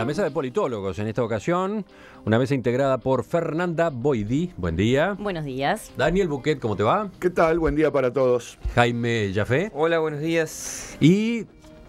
La mesa de politólogos en esta ocasión, una mesa integrada por Fernanda Boidí. buen día. Buenos días. Daniel Buquet, ¿cómo te va? ¿Qué tal? Buen día para todos. Jaime Jafé. Hola, buenos días. Y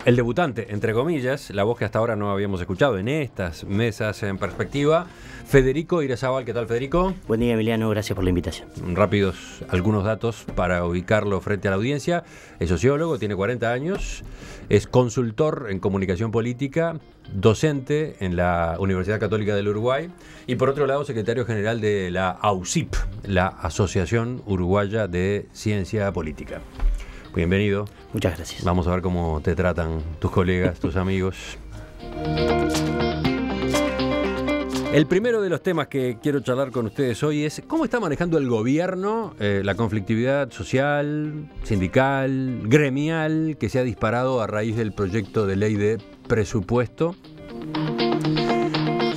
el debutante, entre comillas, la voz que hasta ahora no habíamos escuchado en estas mesas en perspectiva, Federico Irazábal. ¿Qué tal, Federico? Buen día, Emiliano. Gracias por la invitación. Rápidos algunos datos para ubicarlo frente a la audiencia. Es sociólogo, tiene 40 años, es consultor en comunicación política, docente en la Universidad Católica del Uruguay y, por otro lado, secretario general de la AUSIP, la Asociación Uruguaya de Ciencia Política. Bienvenido. Muchas gracias. Vamos a ver cómo te tratan tus colegas, tus amigos. El primero de los temas que quiero charlar con ustedes hoy es cómo está manejando el gobierno eh, la conflictividad social, sindical, gremial que se ha disparado a raíz del proyecto de ley de presupuesto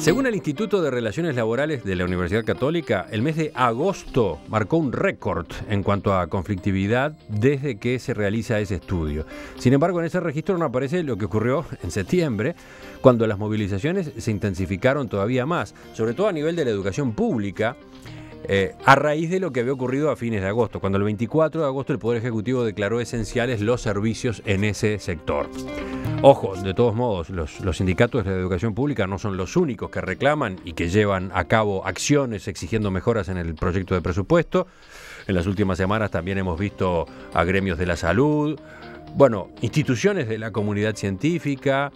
según el Instituto de Relaciones Laborales de la Universidad Católica, el mes de agosto marcó un récord en cuanto a conflictividad desde que se realiza ese estudio. Sin embargo, en ese registro no aparece lo que ocurrió en septiembre, cuando las movilizaciones se intensificaron todavía más, sobre todo a nivel de la educación pública eh, a raíz de lo que había ocurrido a fines de agosto, cuando el 24 de agosto el Poder Ejecutivo declaró esenciales los servicios en ese sector. Ojo, de todos modos, los, sindicatos de la educación pública no son los únicos que reclaman y que llevan a cabo acciones exigiendo mejoras en el proyecto de presupuesto. En las últimas semanas también hemos visto a gremios de la salud, bueno, instituciones de la comunidad científica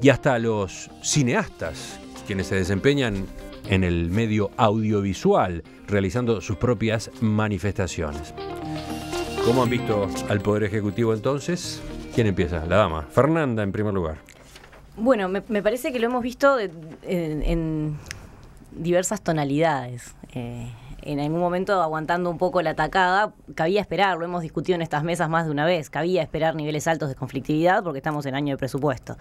y hasta los cineastas, quienes se desempeñan en el medio audiovisual, realizando sus propias manifestaciones. ¿Cómo han visto al Poder Ejecutivo entonces? ¿Quién empieza? La dama. Fernanda en primer lugar. Bueno, me, parece que lo hemos visto en, diversas tonalidades. Eh, en algún momento aguantando un poco la atacada, cabía esperar, lo hemos discutido en estas mesas más de una vez, cabía esperar niveles altos de conflictividad porque estamos en año de presupuesto.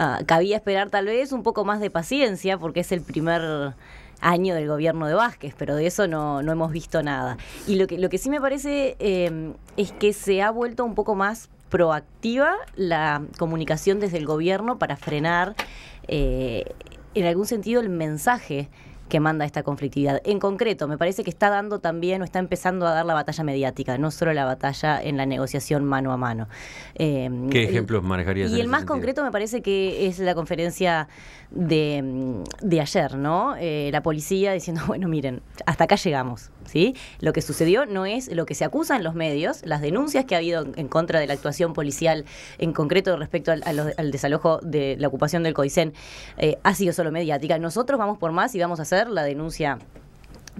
Ah, cabía esperar tal vez un poco más de paciencia porque es el primer año del gobierno de Vázquez, pero de eso no, hemos visto nada. Y lo que, lo que sí me parece em, es que se ha vuelto un poco más proactiva la comunicación desde el gobierno para frenar eh, en algún sentido el mensaje que manda esta conflictividad. En concreto, me parece que está dando también o está empezando a dar la batalla mediática, no solo la batalla en la negociación mano a mano. Eh, ¿Qué ejemplos manejarías? Y el más concreto me parece que es la conferencia de, mm, ayer, ¿no? Eh, la policía diciendo, bueno, miren, hasta acá llegamos, ¿sí? Lo que sucedió no es lo que se acusa en los medios, las denuncias que ha habido en contra de la actuación policial, en concreto respecto al, desalojo de la ocupación del Coisén eh, ha sido solo mediática. Nosotros vamos por más y vamos a hacer la denuncia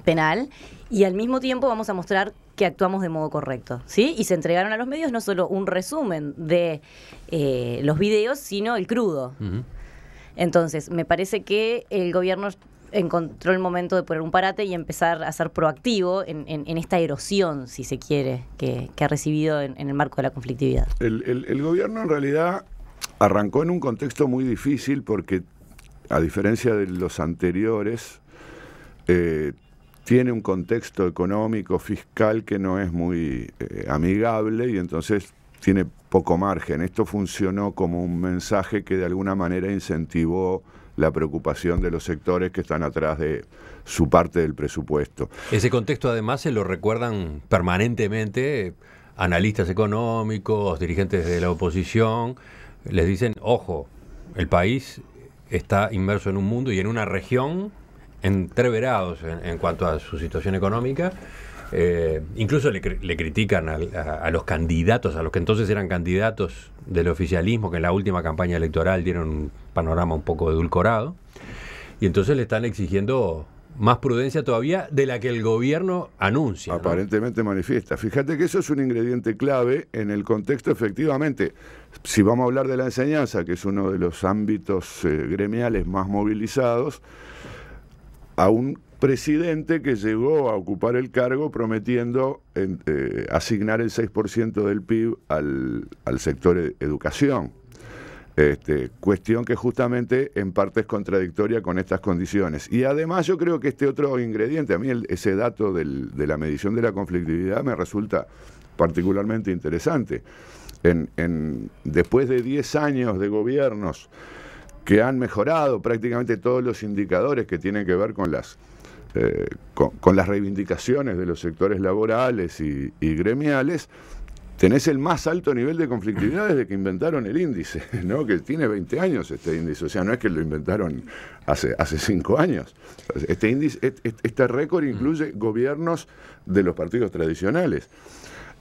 penal y al mismo tiempo vamos a mostrar que actuamos de modo correcto, ¿sí? Y se entregaron a los medios no solo un resumen de eh, los videos, sino el crudo. Entonces, me parece que el gobierno encontró el momento de poner un parate y empezar a ser proactivo en, esta erosión, si se quiere, que, ha recibido en, el marco de la conflictividad. el gobierno en realidad arrancó en un contexto muy difícil porque, a diferencia de los anteriores, eh, tiene un contexto económico, fiscal que no es muy eh, amigable y entonces tiene poco margen. Esto funcionó como un mensaje que de alguna manera incentivó la preocupación de los sectores que están atrás de su parte del presupuesto. Ese contexto además se lo recuerdan permanentemente analistas económicos, dirigentes de la oposición, les dicen, ojo, el país está inmerso en un mundo y en una región entreverados en, cuanto a su situación económica. Eh, incluso le, critican a, los candidatos, a los que entonces eran candidatos del oficialismo, que en la última campaña electoral dieron un panorama un poco edulcorado. Y entonces le están exigiendo más prudencia todavía de la que el gobierno anuncia. Aparentemente manifiesta. Fíjate que eso es un ingrediente clave en el contexto, efectivamente. Si vamos a hablar de la enseñanza, que es uno de los ámbitos eh, gremiales más movilizados, a un presidente que llegó a ocupar el cargo prometiendo eh, asignar el 6% del PIB al, sector e-, educación. Este, cuestión que justamente en parte es contradictoria con estas condiciones. Y además yo creo que este otro ingrediente, a mí ese dato de la medición de la conflictividad me resulta particularmente interesante. En, después de 10 años de gobiernos que han mejorado prácticamente todos los indicadores que tienen que ver con las, eh, con, las reivindicaciones de los sectores laborales y, gremiales, tenés el más alto nivel de conflictividad desde que inventaron el índice, ¿no? que tiene 20 años este índice, o sea, no es que lo inventaron hace, hace cinco años. Este, índice, este, récord incluye gobiernos de los partidos tradicionales.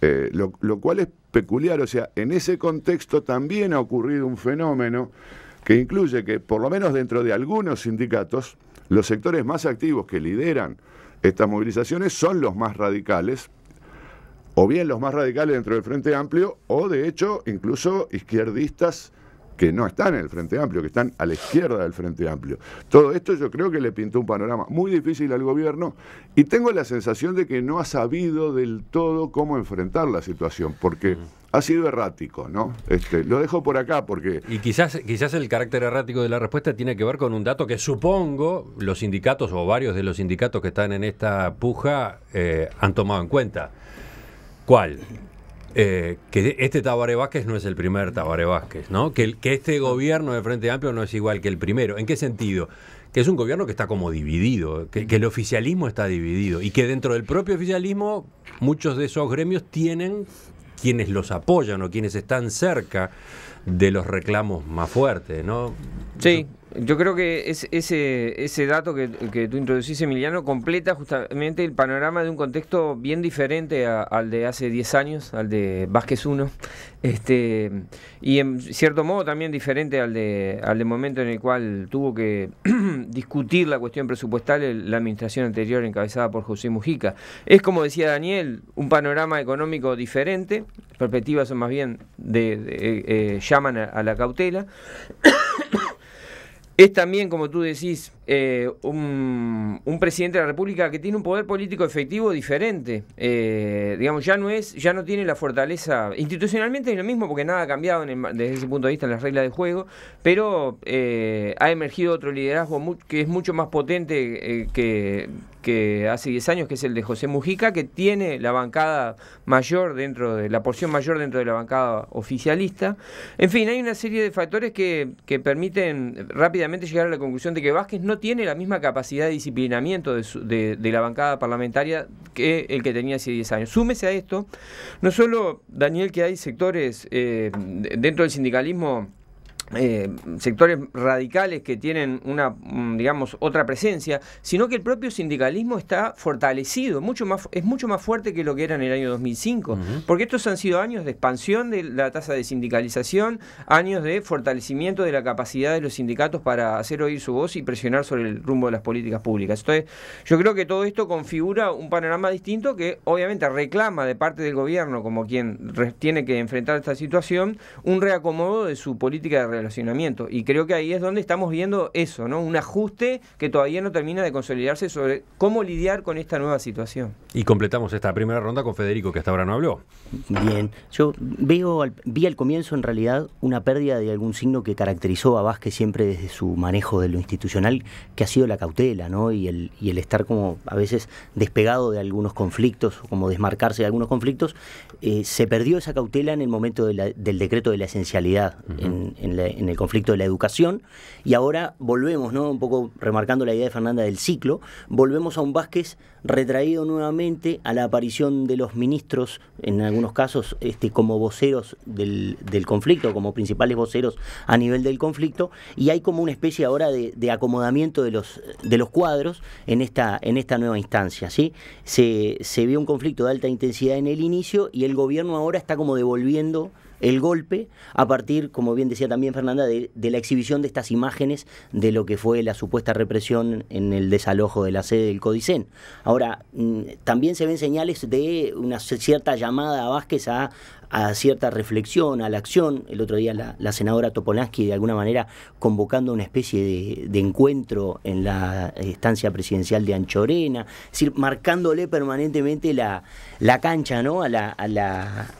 Eh, lo cual es peculiar, o sea, en ese contexto también ha ocurrido un fenómeno que incluye que, por lo menos dentro de algunos sindicatos, los sectores más activos que lideran estas movilizaciones son los más radicales, o bien los más radicales dentro del Frente Amplio, o de hecho incluso izquierdistas que no están en el Frente Amplio, que están a la izquierda del Frente Amplio. Todo esto yo creo que le pintó un panorama muy difícil al gobierno y tengo la sensación de que no ha sabido del todo cómo enfrentar la situación, porque ha sido errático, ¿no? Este, lo dejo por acá porque... Y quizás, quizás el carácter errático de la respuesta tiene que ver con un dato que supongo los sindicatos o varios de los sindicatos que están en esta puja eh, han tomado en cuenta. ¿Cuál? Eh, que este Tabaré Vázquez no es el primer Tabaré Vázquez, ¿no? Que, que este gobierno de Frente Amplio no es igual que el primero. ¿En qué sentido? que es un gobierno que está como dividido, que, que, el oficialismo está dividido y que dentro del propio oficialismo muchos de esos gremios tienen quienes los apoyan o quienes están cerca de los reclamos más fuertes, ¿no? Sí, yo creo que es, ese, ese dato que, que, tú introducís, Emiliano, completa justamente el panorama de un contexto bien diferente al de hace 10 años, al de Vázquez 1, este, y en cierto modo también diferente al de, al de momento en el cual tuvo que discutir la cuestión presupuestal la administración anterior encabezada por José Mujica. Es como decía Daniel, un panorama económico diferente, perspectivas son más bien de, eh, eh, llaman a la cautela. Es también, como tú decís, eh, un, presidente de la República que tiene un poder político efectivo diferente. Eh, digamos, ya no es, ya no tiene la fortaleza. Institucionalmente es lo mismo porque nada ha cambiado desde ese punto de vista en las reglas de juego, pero eh, ha emergido otro liderazgo que es mucho más potente que, que hace 10 años, que es el de José Mujica, que tiene la bancada mayor dentro de, la porción mayor dentro de la bancada oficialista. En fin, hay una serie de factores que, permiten rápidamente llegar a la conclusión de que Vázquez no tiene la misma capacidad de disciplinamiento de, la bancada parlamentaria que el que tenía hace 10 años. Súmese a esto, no solo, Daniel, que hay sectores eh, dentro del sindicalismo eh, sectores radicales que tienen una, mm, digamos, otra presencia, sino que el propio sindicalismo está fortalecido, mucho más, es mucho más fuerte que lo que era en el año 2005, porque estos han sido años de expansión de la tasa de sindicalización, años de fortalecimiento de la capacidad de los sindicatos para hacer oír su voz y presionar sobre el rumbo de las políticas públicas. Entonces, yo creo que todo esto configura un panorama distinto que obviamente reclama de parte del gobierno, como quien tiene que enfrentar esta situación, un reacomodo de su política de relacionamiento. Y creo que ahí es donde estamos viendo eso, ¿no? Un ajuste que todavía no termina de consolidarse sobre cómo lidiar con esta nueva situación. Y completamos esta primera ronda con Federico, que hasta ahora no habló. Bien, yo veo vi al comienzo en realidad una pérdida de algún signo que caracterizó a Vázquez siempre desde su manejo de lo institucional, que ha sido la cautela, ¿no? Y el, estar como a veces despegado de algunos conflictos, como desmarcarse de algunos conflictos, eh, se perdió esa cautela en el momento del decreto de la esencialidad en la en el conflicto de la educación. Y ahora volvemos, ¿no? Un poco remarcando la idea de Fernanda del ciclo, volvemos a un Vázquez retraído nuevamente a la aparición de los ministros, en algunos casos este, como voceros del, conflicto, como principales voceros a nivel del conflicto, y hay como una especie ahora de, acomodamiento de los, de los cuadros en esta, en esta nueva instancia. ¿sí? Se, se vio un conflicto de alta intensidad en el inicio y el gobierno ahora está como devolviendo el golpe a partir, como bien decía también Fernanda, de, la exhibición de estas imágenes de lo que fue la supuesta represión en el desalojo de la sede del Codicen. Ahora, mm, también se ven señales de una cierta llamada a Vázquez a a cierta reflexión, a la acción. El otro día la, senadora Topolansky, de alguna manera, convocando una especie de, encuentro en la estancia presidencial de Anchorena, es decir, marcándole permanentemente la, cancha ¿no? a, la,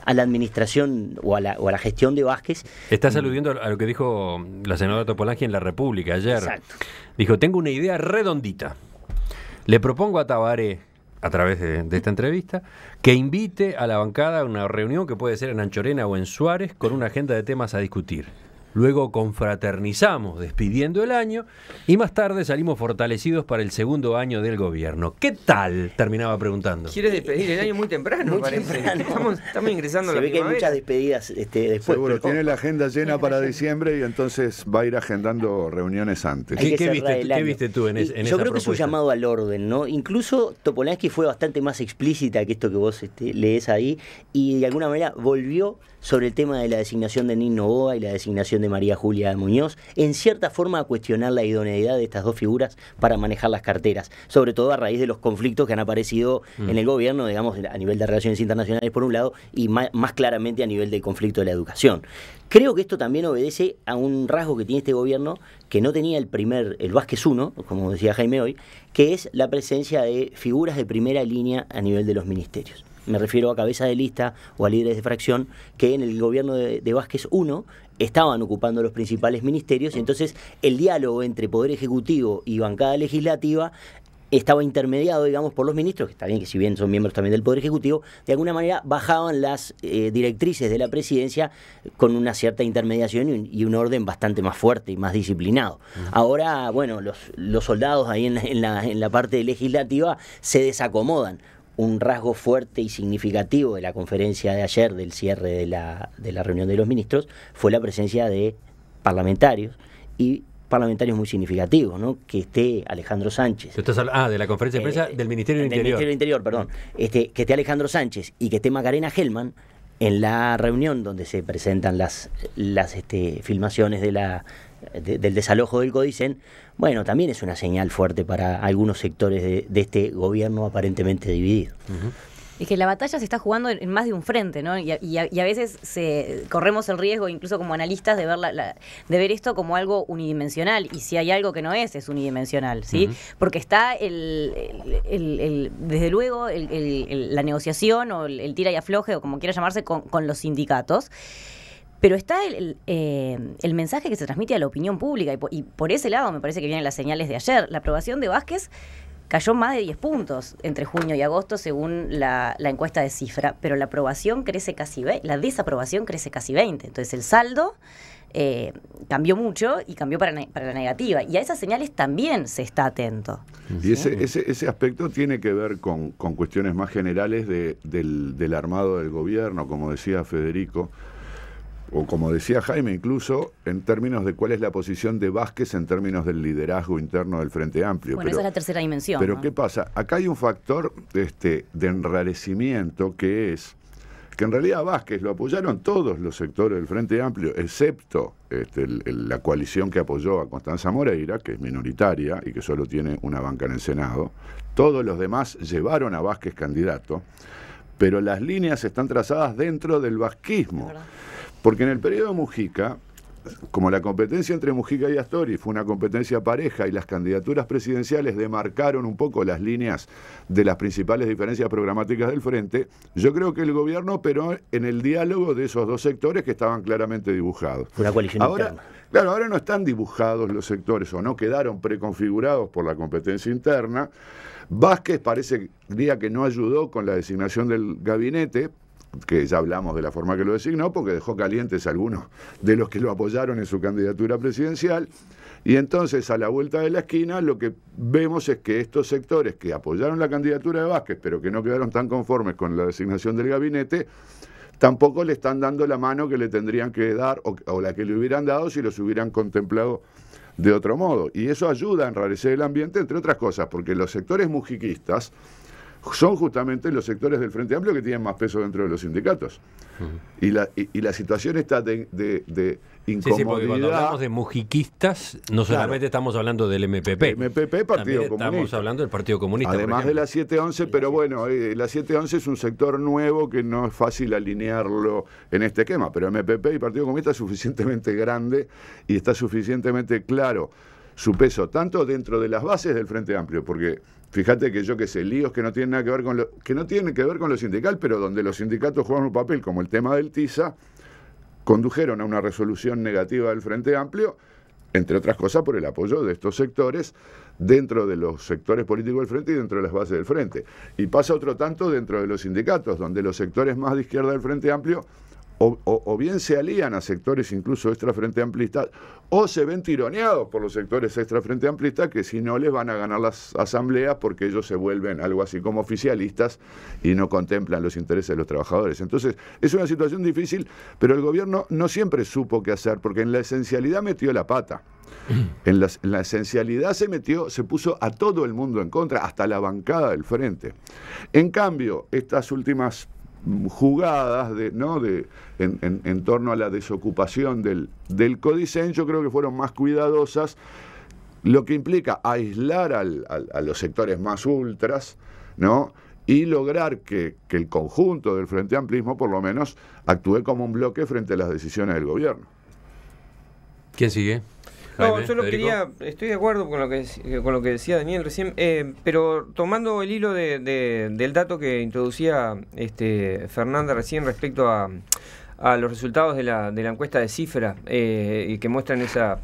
administración o a la, o a la gestión de Vázquez. Estás aludiendo a lo que dijo la senadora Topolansky en La República ayer. Exacto. Dijo, tengo una idea redondita. Le propongo a Tabaré a través de, esta entrevista, que invite a la bancada a una reunión que puede ser en Anchorena o en Suárez con una agenda de temas a discutir luego confraternizamos despidiendo el año y más tarde salimos fortalecidos para el segundo año del gobierno. ¿Qué tal? Terminaba preguntando. ¿Quieres despedir el año muy temprano? parece. Estamos, ingresando la ve que hay muchas despedidas este, después. Seguro, tiene la agenda llena para diciembre y entonces va a ir agendando reuniones antes. ¿Qué, viste, tú en, ese momento? Yo creo que es un llamado al orden, ¿no? Incluso Topolansky fue bastante más explícita que esto que vos este, lees ahí y de alguna manera volvió sobre el tema de la designación de Nino Boa y la designación de María Julia Muñoz, en cierta forma a cuestionar la idoneidad de estas dos figuras para manejar las carteras, sobre todo a raíz de los conflictos que han aparecido mm. en el gobierno, digamos, a nivel de relaciones internacionales por un lado y más, claramente a nivel del conflicto de la educación. Creo que esto también obedece a un rasgo que tiene este gobierno que no tenía el primer, el Vázquez 1, como decía Jaime hoy, que es la presencia de figuras de primera línea a nivel de los ministerios me refiero a cabeza de lista o a líderes de fracción, que en el gobierno de, Vázquez I estaban ocupando los principales ministerios, y entonces el diálogo entre Poder Ejecutivo y bancada legislativa estaba intermediado, digamos, por los ministros, que está bien que si bien son miembros también del Poder Ejecutivo, de alguna manera bajaban las eh, directrices de la presidencia con una cierta intermediación y un, orden bastante más fuerte y más disciplinado. Ahora, bueno, los, soldados ahí en en la parte legislativa se desacomodan un rasgo fuerte y significativo de la conferencia de ayer, del cierre de la, de la reunión de los ministros, fue la presencia de parlamentarios y parlamentarios muy significativos, ¿no? Que esté Alejandro Sánchez. ah, de la conferencia de prensa eh, del Ministerio del, Interior. del Ministerio del Interior, perdón. Este, que esté Alejandro Sánchez y que esté Macarena Gelman en la reunión donde se presentan las, las este, filmaciones de la, del desalojo del Codicen, bueno, también es una señal fuerte para algunos sectores de, este gobierno aparentemente dividido. Es que la batalla se está jugando en más de un frente, ¿no? Y a, veces corremos el riesgo, incluso como analistas, de ver, esto como algo unidimensional. Y si hay algo que no es, es unidimensional, ¿sí? Porque está, el, desde luego, la negociación o el, tira y afloje, o como quiera llamarse, con los sindicatos pero está eh, el, mensaje que se transmite a la opinión pública y por, ese lado me parece que vienen las señales de ayer. La aprobación de Vázquez cayó más de 10 puntos entre junio y agosto según la, encuesta de cifra, pero la aprobación crece casi, la desaprobación crece casi 20. Entonces el saldo eh, cambió mucho y cambió para, la negativa. Y a esas señales también se está atento. Y ese, aspecto tiene que ver con, cuestiones más generales del armado del gobierno, como decía Federico o como decía Jaime, incluso en términos de cuál es la posición de Vázquez en términos del liderazgo interno del Frente Amplio. Bueno, esa es la tercera dimensión. Pero ¿qué pasa? Acá hay un factor este, de enrarecimiento que es que en realidad Vázquez lo apoyaron todos los sectores del Frente Amplio, excepto este, la coalición que apoyó a Constanza Moreira, que es minoritaria y que solo tiene una banca en el Senado. Todos los demás llevaron a Vázquez candidato, pero las líneas están trazadas dentro del vasquismo. Porque en el periodo Mujica, como la competencia entre Mujica y Astori fue una competencia pareja y las candidaturas presidenciales demarcaron un poco las líneas de las principales diferencias programáticas del frente, yo creo que el gobierno operó en el diálogo de esos dos sectores que estaban claramente dibujados. Una coalición ahora, Claro, ahora no están dibujados los sectores o no quedaron preconfigurados por la competencia interna. Vázquez parece día que no ayudó con la designación del gabinete, que ya hablamos de la forma que lo designó, porque dejó calientes a algunos de los que lo apoyaron en su candidatura presidencial. Y entonces, a la vuelta de la esquina, lo que vemos es que estos sectores que apoyaron la candidatura de Vázquez, pero que no quedaron tan conformes con la designación del gabinete, tampoco le están dando la mano que le tendrían que dar o, la que le hubieran dado si los hubieran contemplado de otro modo. Y eso ayuda a enrarecer el ambiente, entre otras cosas, porque los sectores mujiquistas son justamente los sectores del Frente Amplio que tienen más peso dentro de los sindicatos. y, la, la situación está de, de, de incomodidad. Sí, cuando hablamos de mujiquistas, no solamente estamos hablando del MPP. MPP, Partido Estamos hablando del Partido Comunista. Además de la 711, pero bueno, eh, la 711 es un sector nuevo que no es fácil alinearlo en este esquema, pero MPP y Partido Comunista es suficientemente grande y está suficientemente claro su peso, tanto dentro de las bases del Frente Amplio, porque Fíjate que yo que sé, líos que no tienen nada que ver con lo, que no que ver con lo sindical, pero donde los sindicatos juegan un papel, como el tema del TISA, condujeron a una resolución negativa del Frente Amplio, entre otras cosas por el apoyo de estos sectores dentro de los sectores políticos del Frente y dentro de las bases del Frente. Y pasa otro tanto dentro de los sindicatos, donde los sectores más de izquierda del Frente Amplio o, bien se alían a sectores incluso extra frente o se ven tironeados por los sectores extra frente que si no les van a ganar las asambleas porque ellos se vuelven algo así como oficialistas y no contemplan los intereses de los trabajadores. Entonces, es una situación difícil, pero el gobierno no siempre supo qué hacer, porque en la esencialidad metió la pata. Mm. en la, esencialidad se metió, se puso a todo el mundo en contra, hasta la bancada del frente. En cambio, estas últimas jugadas de, ¿no? de, en, en, torno a la desocupación del, del codicen, yo creo que fueron más cuidadosas, lo que implica aislar al, a los sectores más ultras, ¿no? y lograr que, que, el conjunto del Frente Amplismo por lo menos actúe como un bloque frente a las decisiones del gobierno. ¿Quién sigue? no, solo quería, estoy de acuerdo con lo que, eh, con lo que decía Daniel recién, eh, pero tomando el hilo de, del dato que introducía este, Fernanda recién respecto a, a los resultados de la, encuesta de cifra eh, que muestran esa,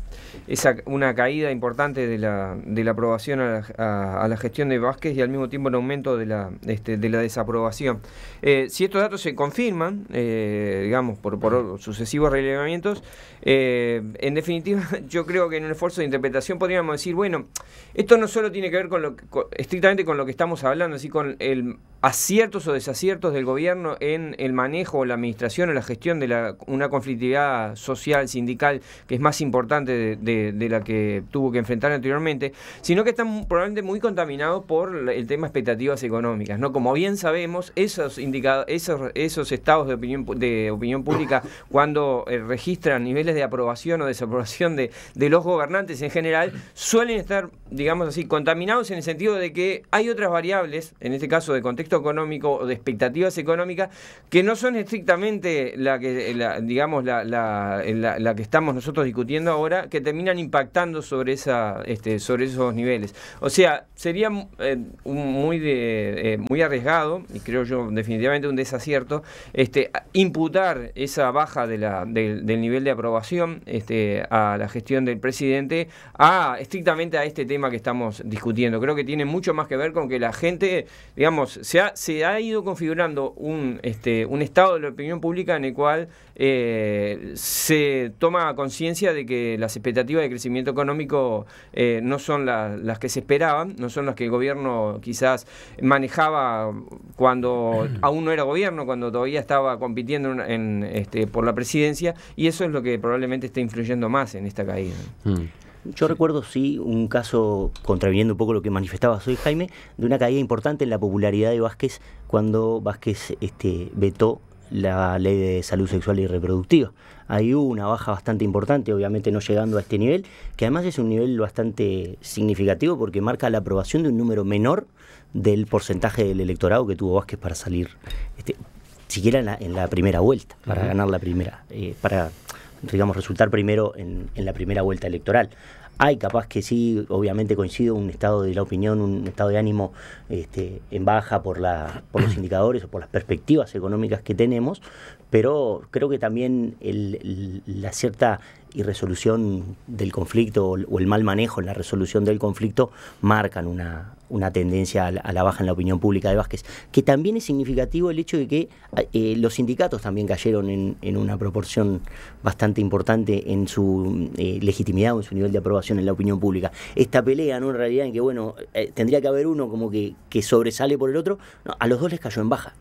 una caída importante de la, de la aprobación a la, gestión de Vázquez y al mismo tiempo el aumento de la, este, de la desaprobación. Eh, si estos datos se confirman, eh, digamos, por, sucesivos relevamientos, eh, en definitiva yo creo que en un esfuerzo de interpretación podríamos decir, bueno, esto no solo tiene que ver con lo estrictamente con lo que estamos hablando, así con el aciertos o desaciertos del gobierno en el manejo o la administración o la gestión de la, una conflictividad social, sindical, que es más importante de, la que tuvo que enfrentar anteriormente, sino que están probablemente muy contaminados por el tema expectativas económicas. ¿no? Como bien sabemos, esos, esos, esos estados de opinión, de opinión pública, cuando eh, registran niveles de aprobación o desaprobación de, los gobernantes en general, suelen estar, digamos así, contaminados en el sentido de que hay otras variables, en este caso de contexto económico o de expectativas económicas, que no son estrictamente la que, eh, la, digamos, la, la, que estamos nosotros discutiendo ahora, que terminan impactando sobre, esa, este, sobre esos niveles. O sea, sería eh, muy, de, eh, muy arriesgado, y creo yo definitivamente un desacierto, este, imputar esa baja de la, del nivel de aprobación este, a la gestión del presidente a estrictamente a este tema que estamos discutiendo. Creo que tiene mucho más que ver con que la gente, digamos, se ha, se ha ido configurando un, este, un estado de la opinión pública en el cual eh, se toma conciencia de que las expectativas de crecimiento económico eh, no son las que se esperaban, no son las que el gobierno quizás manejaba cuando aún no era gobierno, cuando todavía estaba compitiendo este, por la presidencia, y eso es lo que probablemente está influyendo más en esta caída. Mm. Yo recuerdo, sí, un caso, contraviniendo un poco lo que manifestaba hoy, Jaime, de una caída importante en la popularidad de Vázquez cuando Vázquez este, vetó la ley de salud sexual y reproductiva. Ahí hubo una baja bastante importante, obviamente no llegando a este nivel, que además es un nivel bastante significativo porque marca la aprobación de un número menor del porcentaje del electorado que tuvo Vázquez para salir, este, siquiera en la, primera vuelta, para ganar la primera, eh, para, digamos, resultar primero en la primera vuelta electoral. Hay capaz que sí, obviamente coincido, un estado de la opinión, un estado de ánimo este, en baja por, la, por los indicadores o por las perspectivas económicas que tenemos, pero creo que también la cierta irresolución del conflicto o el mal manejo en la resolución del conflicto marcan una, tendencia a la, baja en la opinión pública de Vázquez, que también es significativo el hecho de que eh, los sindicatos también cayeron en, una proporción bastante importante en su eh, legitimidad o en su nivel de aprobación en la opinión pública. Esta pelea, ¿no? En realidad, en que, bueno, eh, tendría que haber uno como que, que sobresale por el otro, a los dos les cayó en baja,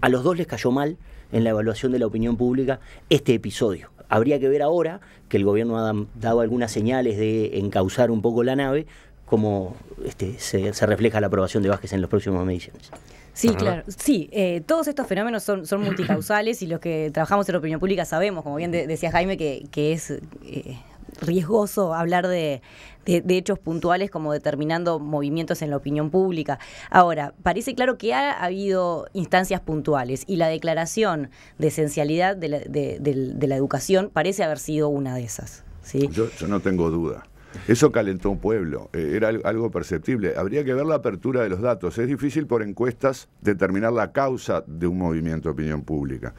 a los dos les cayó mal en la evaluación de la opinión pública este episodio. Habría que ver ahora que el gobierno ha dado algunas señales de encauzar un poco la nave, cómo este, se, refleja la aprobación de Vázquez en los próximos mediciones. Sí, claro. Sí, eh, todos estos fenómenos son, son multicausales y los que trabajamos en la opinión pública sabemos, como bien decía Jaime, que, es... Eh, riesgoso hablar de, de, hechos puntuales como determinando movimientos en la opinión pública. Ahora, parece claro que ha habido instancias puntuales y la declaración de esencialidad de la, educación parece haber sido una de esas. Yo, yo no tengo duda. Eso calentó un pueblo, eh, era algo perceptible. Habría que ver la apertura de los datos. Es difícil por encuestas determinar la causa de un movimiento de opinión pública.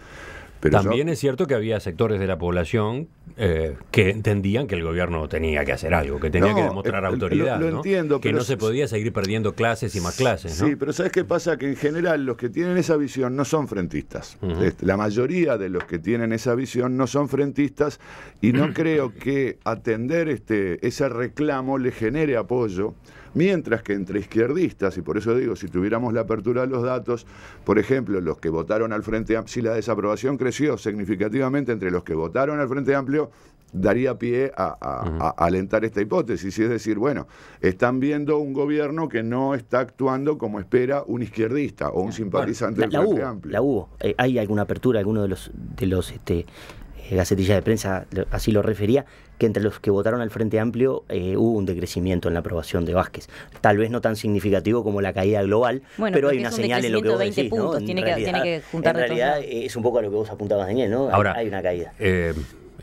También es cierto que había sectores de la población eh, que entendían que el gobierno tenía que hacer algo, que tenía que demostrar eh, autoridad. que no se podía seguir perdiendo clases y más clases. ¿no? Sí, pero ¿sabes qué pasa? Que en general los que tienen esa visión no son frentistas. La mayoría de los que tienen esa visión no son frentistas y no creo que atender este, ese reclamo le genere apoyo Mientras que entre izquierdistas, y por eso digo, si tuviéramos la apertura de los datos, por ejemplo, los que votaron al Frente Amplio, si la desaprobación creció significativamente entre los que votaron al Frente Amplio, daría pie a, alentar esta hipótesis. Y Es decir, bueno, están viendo un gobierno que no está actuando como espera un izquierdista o un simpatizante del Frente Amplio. La hubo. Eh, ¿Hay alguna apertura, alguno de los, de los este, eh, Gacetilla de Prensa así lo refería, que entre los que votaron al Frente Amplio eh, hubo un decrecimiento en la aprobación de Vázquez. Tal vez no tan significativo como la caída global, pero hay una señal en lo que vos decís. En realidad es un poco a lo que vos apuntabas, Daniel, ¿no? Ahora, hay una caída. Eh,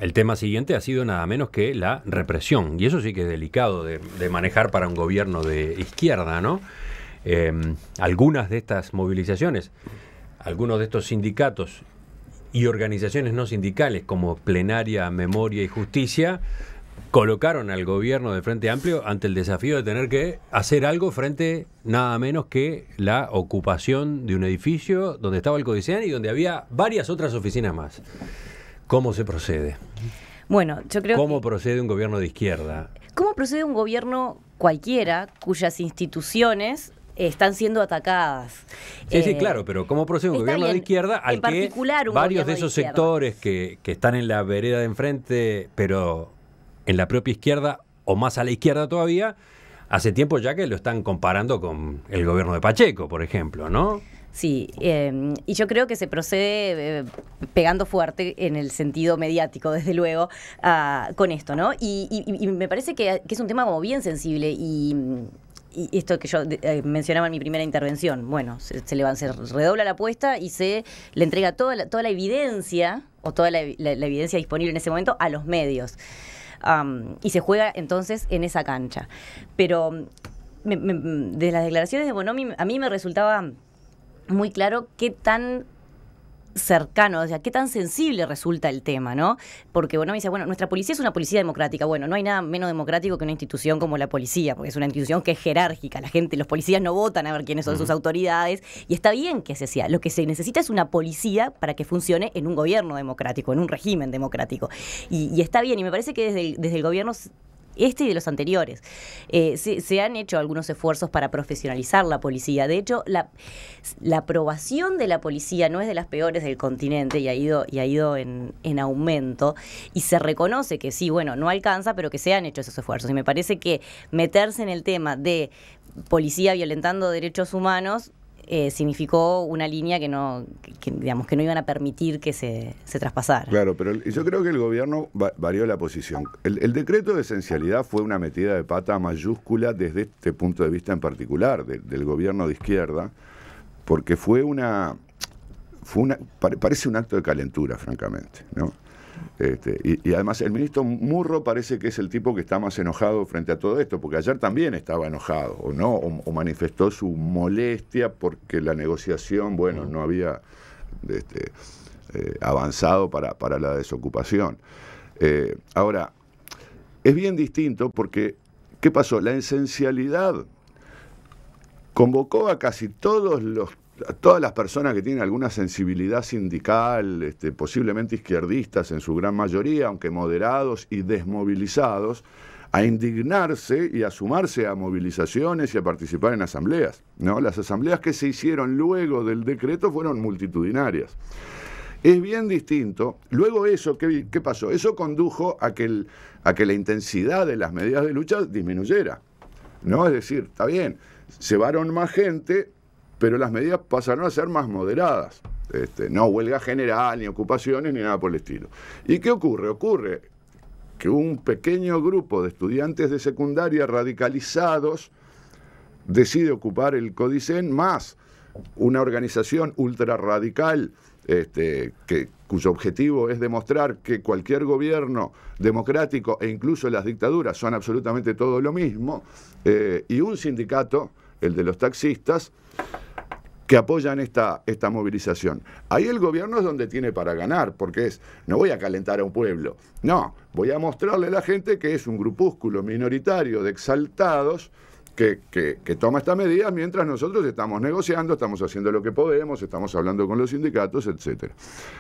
el tema siguiente ha sido nada menos que la represión, y eso sí que es delicado de, manejar para un gobierno de izquierda, ¿no? algunas de estas movilizaciones, algunos de estos sindicatos y organizaciones no sindicales como Plenaria, Memoria y Justicia colocaron al gobierno de Frente Amplio ante el desafío de tener que hacer algo frente nada menos que la ocupación de un edificio donde estaba el Codicean y donde había varias otras oficinas más. ¿Cómo se procede? Bueno, yo creo ¿Cómo procede un gobierno de izquierda? ¿Cómo procede un gobierno cualquiera cuyas instituciones están siendo atacadas. Sí, sí, eh, claro, pero ¿cómo procede un gobierno de izquierda al que varios de esos sectores que, están en la vereda de enfrente, pero en la propia izquierda o más a la izquierda todavía, hace tiempo ya que lo están comparando con el gobierno de Pacheco, por ejemplo, ¿no? Sí, em, y yo creo que se procede eh, pegando fuerte en el sentido mediático, desde luego, ah, con esto, ¿no? Y, me parece que, que, es un tema como bien sensible y y esto que yo eh, mencionaba en mi primera intervención, bueno, se, se redobla la apuesta y se le entrega toda la, toda la evidencia o toda la, evidencia disponible en ese momento a los medios. y se juega entonces en esa cancha. Pero mm, mm, de las declaraciones de Bonomi, a mí me resultaba muy claro qué tan cercano, o sea, qué tan sensible resulta el tema, ¿no? Porque bueno, me dice, bueno, nuestra policía es una policía democrática, bueno, no hay nada menos democrático que una institución como la policía, porque es una institución que es jerárquica, la gente, los policías no votan a ver quiénes son sus autoridades, y está bien que se sea, lo que se necesita es una policía para que funcione en un gobierno democrático, en un régimen democrático, y, está bien, y me parece que desde desde el gobierno este y de los anteriores. Eh, se, han hecho algunos esfuerzos para profesionalizar la policía. De hecho, la, la aprobación de la policía no es de las peores del continente y ha ido, y ha ido en, en aumento. Y se reconoce que sí, bueno, no alcanza, pero que se han hecho esos esfuerzos. Y me parece que meterse en el tema de policía violentando derechos humanos eh, significó una línea que no, digamos, que no iban a permitir que se, traspasara. Claro, pero yo creo que el gobierno varió la posición. El, decreto de esencialidad fue una metida de pata mayúscula desde este punto de vista en particular del gobierno de izquierda, porque fue una, parece un acto de calentura, francamente, ¿no? Este, y, además el ministro Murro parece que es el tipo que está más enojado frente a todo esto, porque ayer también estaba enojado, o no, manifestó su molestia porque la negociación, bueno, no había este, eh, avanzado para, la desocupación. Eh, ahora, es bien distinto porque, ¿qué pasó? La esencialidad convocó a casi todos los todas las personas que tienen alguna sensibilidad sindical, este, posiblemente izquierdistas en su gran mayoría, aunque moderados y desmovilizados, a indignarse y a sumarse a movilizaciones y a participar en asambleas. ¿no? Las asambleas que se hicieron luego del decreto fueron multitudinarias. Es bien distinto. Luego eso, ¿qué, pasó? Eso condujo a que, a que la intensidad de las medidas de lucha disminuyera. ¿no? Es decir, está bien, se llevaron más gente, pero las medidas pasaron a ser más moderadas. Este, no huelga general, ni ocupaciones, ni nada por el estilo. ¿Y qué ocurre? Ocurre que un pequeño grupo de estudiantes de secundaria radicalizados decide ocupar el Codicen, más una organización ultra este, cuyo objetivo es demostrar que cualquier gobierno democrático e incluso las dictaduras son absolutamente todo lo mismo, eh, y un sindicato, el de los taxistas, que apoyan esta, esta movilización. Ahí el gobierno es donde tiene para ganar, porque es, no voy a calentar a un pueblo, no, voy a mostrarle a la gente que es un grupúsculo minoritario de exaltados que, que, toma esta medida mientras nosotros estamos negociando, estamos haciendo lo que podemos, estamos hablando con los sindicatos, etc.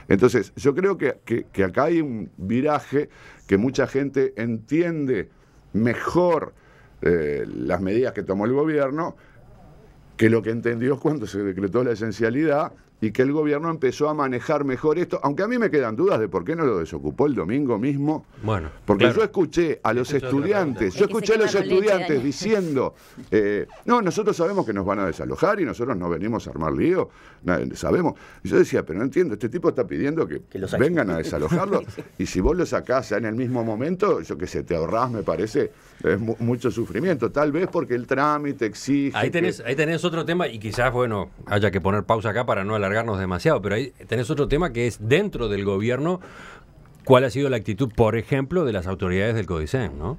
Entonces, yo creo que, acá hay un viraje que mucha gente entiende mejor eh, las medidas que tomó el gobierno que lo que entendió es cuando se decretó la esencialidad y que el gobierno empezó a manejar mejor esto, aunque a mí me quedan dudas de por qué no lo desocupó el domingo mismo. Bueno, porque yo escuché a los estudiantes, yo escuché a los estudiantes diciendo, eh, no, nosotros sabemos que nos van a desalojar y nosotros no venimos a armar lío, sabemos. yo decía, pero no entiendo, este tipo está pidiendo que, vengan a desalojarlo y si vos lo sacás en el mismo momento, yo que sé, te ahorrás, me parece, es mucho sufrimiento, tal vez porque el trámite exige... Ahí tenés, ahí tenés otro tema y quizás, bueno, haya que poner pausa acá para no alargar demasiado, pero ahí tenés otro tema que es dentro del gobierno, cuál ha sido la actitud, por ejemplo, de las autoridades del Codicen, ¿no?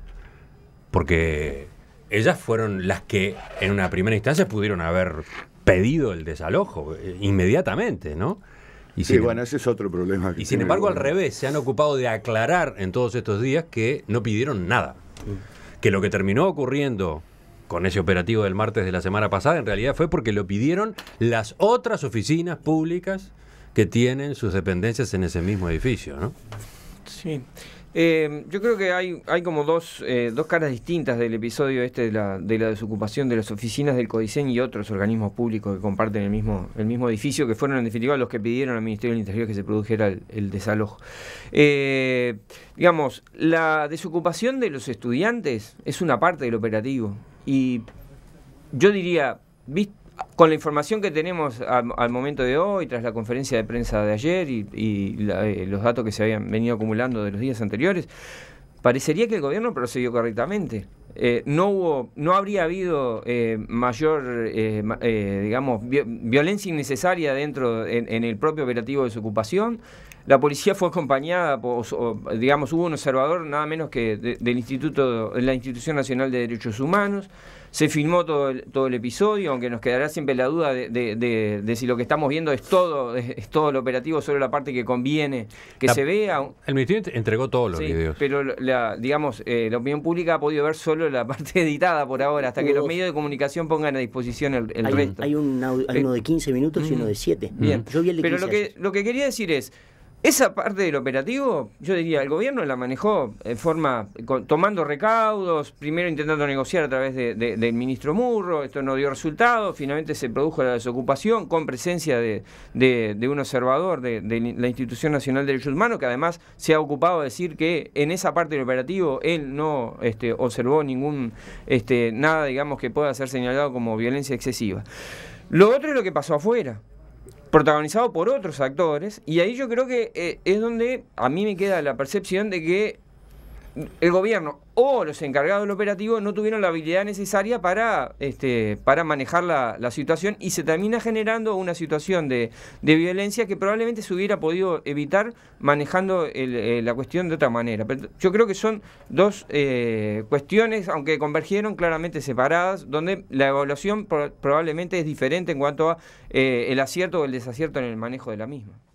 Porque ellas fueron las que en una primera instancia pudieron haber pedido el desalojo eh, inmediatamente, ¿no? Y sin, em- bueno, ese es otro problema. y sin embargo, al revés, se han ocupado de aclarar en todos estos días que no pidieron nada. Mm. Que lo que terminó ocurriendo con ese operativo del martes de la semana pasada, en realidad fue porque lo pidieron las otras oficinas públicas que tienen sus dependencias en ese mismo edificio, ¿no? Sí. Eh, yo creo que hay, hay como eh, dos, caras distintas del episodio este de la, de la desocupación de las oficinas del CODICEN y otros organismos públicos que comparten el mismo, el mismo edificio, que fueron en definitiva los que pidieron al Ministerio del Interior que se produjera el, desalojo. Eh, digamos, la desocupación de los estudiantes es una parte del operativo. Y yo diría, con la información que tenemos al, momento de hoy, tras la conferencia de prensa de ayer y, eh, los datos que se habían venido acumulando de los días anteriores, parecería que el gobierno procedió correctamente. Eh, no hubo, no habría habido eh, mayor, digamos, violencia innecesaria dentro en, en el propio operativo de su ocupación. La policía fue acompañada, por, digamos, hubo un observador nada menos que de, del Instituto, la Institución Nacional de Derechos Humanos. Se filmó todo el, todo el episodio, aunque nos quedará siempre la duda de, si lo que estamos viendo es todo, es todo el operativo, solo la parte que conviene que se vea. El Ministerio entregó todos los sí, videos. Pero, la, digamos, eh, la opinión pública ha podido ver solo la parte editada por ahora, hasta que los medios de comunicación pongan a disposición el, resto. Hay, un, eh, uno de 15 minutos y uno de 7. Mm. Bien. Pero lo que, lo que quería decir es, esa parte del operativo, yo diría, el gobierno la manejó en forma, tomando recaudos, primero intentando negociar a través del ministro Murro, esto no dio resultado, finalmente se produjo la desocupación con presencia de, de un observador de, la Institución Nacional de Derechos Humanos, que además se ha ocupado de decir que en esa parte del operativo él no este, observó ningún, este, nada, digamos, que pueda ser señalado como violencia excesiva. Lo otro es lo que pasó afuera protagonizado por otros actores, y ahí yo creo que eh, es donde a mí me queda la percepción de que el gobierno o los encargados del operativo no tuvieron la habilidad necesaria para, este, para manejar la, situación y se termina generando una situación de, violencia que probablemente se hubiera podido evitar manejando eh, la cuestión de otra manera. yo creo que son dos eh, cuestiones, aunque convergieron claramente separadas, donde la evaluación probablemente es diferente en cuanto a eh, el acierto o el desacierto en el manejo de la misma.